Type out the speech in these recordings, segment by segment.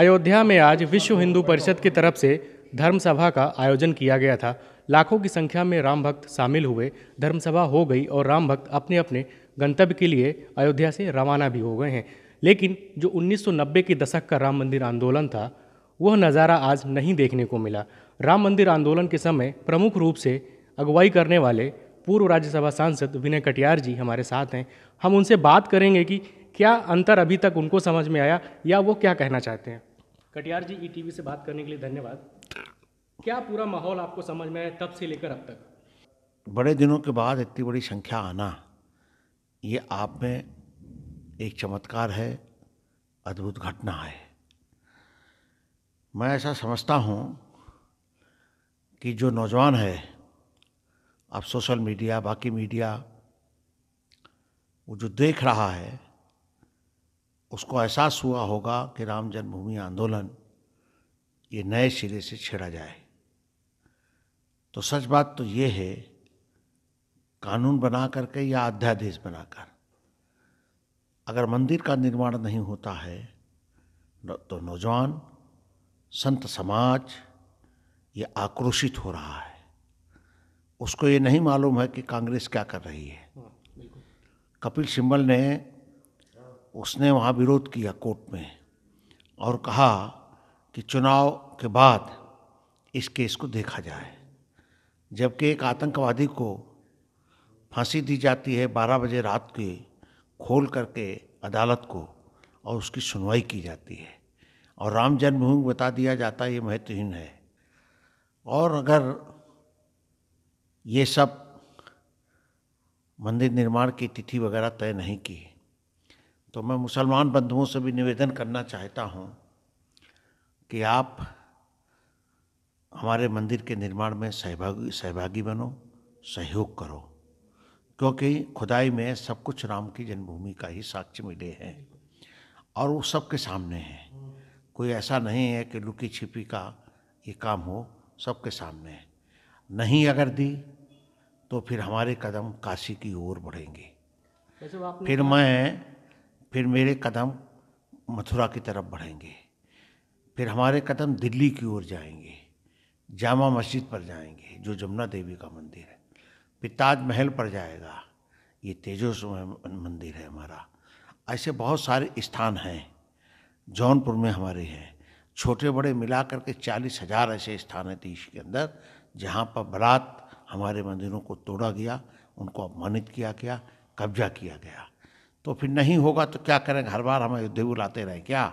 अयोध्या में आज विश्व हिंदू परिषद की तरफ से धर्म सभा का आयोजन किया गया था लाखों की संख्या में राम भक्त शामिल हुए धर्म सभा हो गई और राम भक्त अपने अपने गंतव्य के लिए अयोध्या से रवाना भी हो गए हैं लेकिन जो 1990 के दशक का राम मंदिर आंदोलन था वह नज़ारा आज नहीं देखने को मिला राम मंदिर आंदोलन के समय प्रमुख रूप से अगुवाई करने वाले पूर्व राज्यसभा सांसद विनय कटियार जी हमारे साथ हैं हम उनसे बात करेंगे कि क्या अंतर अभी तक उनको समझ में आया या वो क्या कहना चाहते हैं कटियार जी ई e से बात करने के लिए धन्यवाद क्या पूरा माहौल आपको समझ में आया तब से लेकर अब तक बड़े दिनों के बाद इतनी बड़ी संख्या आना ये आप में एक चमत्कार है अद्भुत घटना है मैं ऐसा समझता हूँ कि जो नौजवान है आप सोशल मीडिया बाकी मीडिया वो जो देख रहा है उसको एहसास हुआ होगा कि राम जन्मभूमि आंदोलन ये नए सिरे से छेड़ा जाए तो सच बात तो ये है कानून बना करके या अध्यादेश बनाकर अगर मंदिर का निर्माण नहीं होता है तो नौजवान संत समाज ये आक्रोशित हो रहा है उसको ये नहीं मालूम है कि कांग्रेस क्या कर रही है हाँ, कपिल सिंबल ने उसने वहाँ विरोध किया कोर्ट में और कहा कि चुनाव के बाद इस केस को देखा जाए जबकि एक आतंकवादी को फांसी दी जाती है 12 बजे रात के खोल करके अदालत को और उसकी सुनवाई की जाती है और राम जन्मभूमि बता दिया जाता है ये महत्वहीन है और अगर ये सब मंदिर निर्माण की तिथि वगैरह तय नहीं की तो मैं मुसलमान बंधुओं से भी निवेदन करना चाहता हूँ कि आप हमारे मंदिर के निर्माण में सहभागी सहभागी बनो सहयोग करो क्योंकि खुदाई में सब कुछ राम की जन्मभूमि का ही साक्ष्य मिले हैं और वो सबके सामने हैं कोई ऐसा नहीं है कि लुकी छिपी का ये काम हो सबके सामने है नहीं अगर दी तो फिर हमारे कदम काशी की ओर बढ़ेंगे फिर मैं फिर मेरे कदम मथुरा की तरफ बढ़ेंगे फिर हमारे कदम दिल्ली की ओर जाएंगे जामा मस्जिद पर जाएंगे जो जमुना देवी का मंदिर है फिर ताजमहल पर जाएगा ये तेजोसमय मंदिर है हमारा ऐसे बहुत सारे स्थान हैं जौनपुर में हमारे हैं छोटे बड़े मिला करके चालीस हजार ऐसे स्थान हैं देश के अंदर जहाँ पर बरात हमारे मंदिरों को तोड़ा गया उनको अपमानित किया गया कब्जा किया गया तो फिर नहीं होगा तो क्या करें हर बार हम अयोध्या बुलाते रहे क्या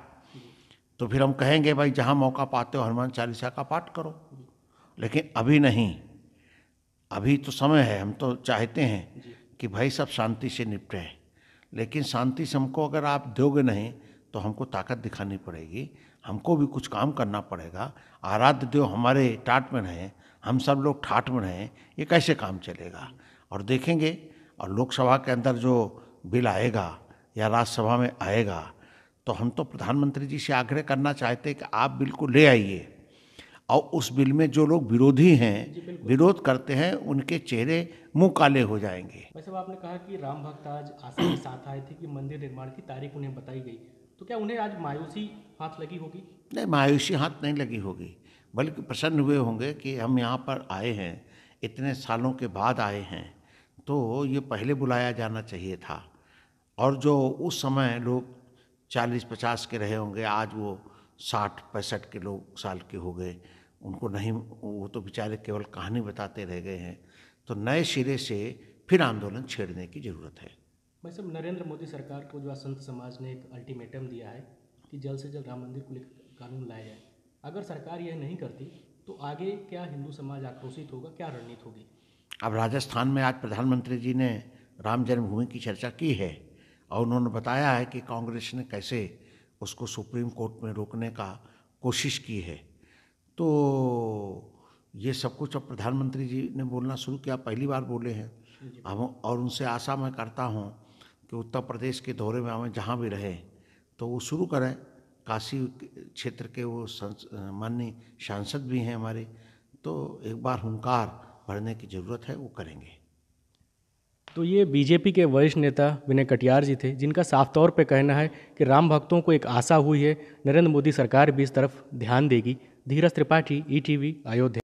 तो फिर हम कहेंगे भाई जहाँ मौका पाते हो हनुमान चालीसा का पाठ करो लेकिन अभी नहीं अभी तो समय है हम तो चाहते हैं कि भाई सब शांति से निपटे लेकिन शांति से हमको अगर आप दोगे नहीं तो हमको ताकत दिखानी पड़ेगी हमको भी कुछ काम करना पड़ेगा आराध्य देव हमारे टाट में हैं हम सब लोग ठाट में हैं ये कैसे काम चलेगा और देखेंगे और लोकसभा के अंदर जो बिल आएगा या राज्यसभा में आएगा तो हम तो प्रधानमंत्री जी से आग्रह करना चाहते हैं कि आप बिल को ले आइए और उस बिल में जो लोग विरोधी हैं विरोध करते हैं उनके चेहरे मुंह काले हो जाएंगे वैसे आपने कहा कि राम भक्त आज आशा के साथ आए थे कि मंदिर निर्माण की तारीख उन्हें बताई गई तो क्या उन्हें आज मायूसी हाथ लगी होगी नहीं मायूसी हाथ नहीं लगी होगी बल्कि प्रसन्न हुए होंगे कि हम यहाँ पर आए हैं इतने सालों के बाद आए हैं तो ये पहले बुलाया जाना चाहिए था और जो उस समय लोग चालीस पचास के रहे होंगे आज वो साठ पैंसठ के लोग साल के हो गए उनको नहीं वो तो बेचारे केवल कहानी बताते रह गए हैं तो नए सिरे से फिर आंदोलन छेड़ने की ज़रूरत है भाई साहब नरेंद्र मोदी सरकार को जो असंत समाज ने एक अल्टीमेटम दिया है कि जल्द से जल्द राम मंदिर को लेकर कानून लाया जाए अगर सरकार यह नहीं करती तो आगे क्या हिंदू समाज आक्रोशित होगा क्या रणनीति होगी अब राजस्थान में आज प्रधानमंत्री जी ने राम जन्मभूमि की चर्चा की है और उन्होंने बताया है कि कांग्रेस ने कैसे उसको सुप्रीम कोर्ट में रोकने का कोशिश की है तो ये सब कुछ अब प्रधानमंत्री जी ने बोलना शुरू किया पहली बार बोले हैं हम और उनसे आशा मैं करता हूँ कि उत्तर प्रदेश के दौरे में हमें जहाँ भी रहे तो वो शुरू करें काशी क्षेत्र के वो माननीय सांसद भी हैं हमारे तो एक बार हंकार भरने की ज़रूरत है वो करेंगे तो ये बीजेपी के वरिष्ठ नेता विनय कटियार जी थे जिनका साफ तौर पर कहना है कि राम भक्तों को एक आशा हुई है नरेंद्र मोदी सरकार भी इस तरफ ध्यान देगी धीरज त्रिपाठी ई e अयोध्या